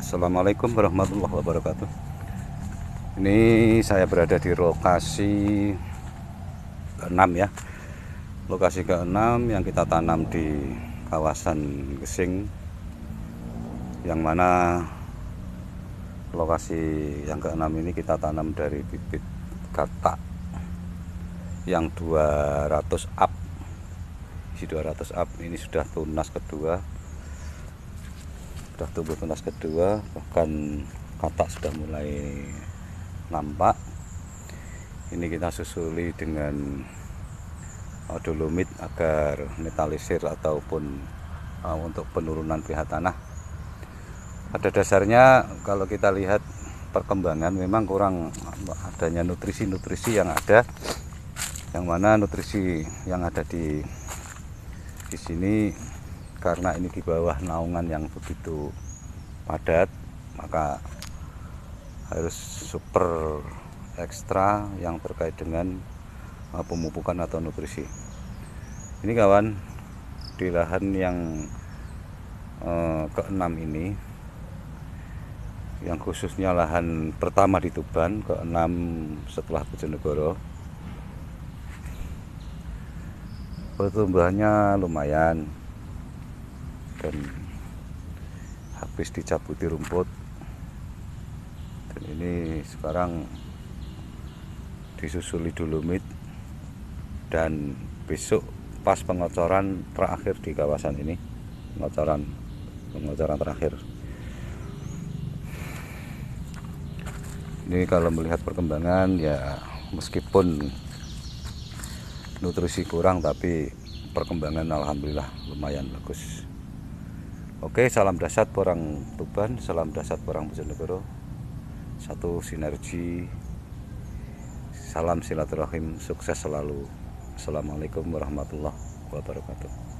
Assalamualaikum warahmatullahi wabarakatuh Ini saya berada di lokasi ke-6 ya Lokasi ke-6 yang kita tanam di kawasan Gesing Yang mana lokasi yang ke-6 ini kita tanam dari bibit katak yang 200 up isi 200 up ini sudah tunas kedua sudah tumbuh tunas kedua bahkan katak sudah mulai nampak ini kita susuli dengan dolomit agar metalisir ataupun uh, untuk penurunan pH tanah pada dasarnya kalau kita lihat perkembangan memang kurang adanya nutrisi-nutrisi yang ada yang mana nutrisi yang ada di di sini karena ini di bawah naungan yang begitu padat maka harus super ekstra yang terkait dengan uh, pemupukan atau nutrisi ini kawan di lahan yang eh, keenam ini yang khususnya lahan pertama di Tuban keenam setelah Bojonegoro pertumbuhannya lumayan dan habis dicabuti rumput dan ini sekarang disusuli dolomit dan besok pas pengocoran terakhir di kawasan ini pengocoran pengocoran terakhir ini kalau melihat perkembangan ya meskipun nutrisi kurang tapi perkembangan alhamdulillah lumayan bagus Oke, salam dasar orang Tuban, salam dasar orang Bojonegoro. Satu sinergi, salam silaturahim, sukses selalu. Assalamualaikum warahmatullahi wabarakatuh.